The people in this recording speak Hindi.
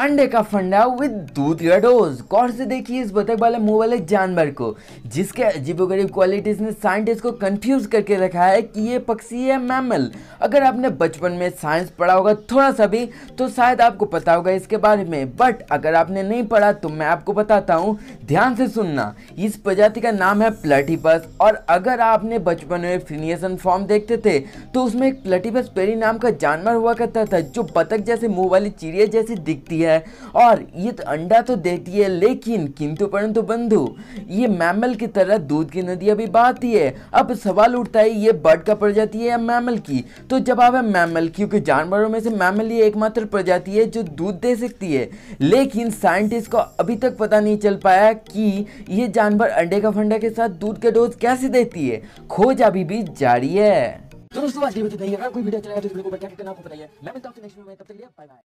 अंडे का फंडा विद दूध का डोज कौन से देखिए इस बतख वाले मुंह वाले जानवर को जिसके अजीबोगरीब क्वालिटीज ने साइंटिस्ट को कंफ्यूज करके रखा है कि ये पक्षी है मैमल अगर आपने बचपन में साइंस पढ़ा होगा थोड़ा सा भी तो शायद आपको पता होगा इसके बारे में बट अगर आपने नहीं पढ़ा तो मैं आपको बताता हूँ ध्यान से सुनना इस प्रजाति का नाम है प्लेटिपस और अगर आपने बचपन में फिनियसन फॉर्म देखते थे तो उसमें एक प्लेटिपस पेरी नाम का जानवर हुआ करता था जो बतख जैसे मुंह वाली चिड़िया जैसी दिखती है है और ये तो अंडा तो देती है लेकिन किंतु परंतु बंधु ये मैमल की तरह दूध की नदियाँ भी बहाती है अब सवाल उठता है ये बर्ड का प्रजाति है या मैमल की तो जवाब है मैमल क्योंकि जानवरों में से मैमल ये एकमात्र प्रजाति है जो दूध दे सकती है लेकिन साइंटिस्ट को अभी तक पता नहीं चल पाया कि ये जानवर अंडे का फंडा के साथ दूध का डोज कैसे देती है खोज अभी भी जारी है तो दोस्तों आज के लिए बताइए अगर कोई वीडियो अच्छा लगा तो इस वीडियो को बच्चा के आपको बताइए मैं मिलता हूँ नेक्स्ट वीडियो में तब तक लिए बाय बाय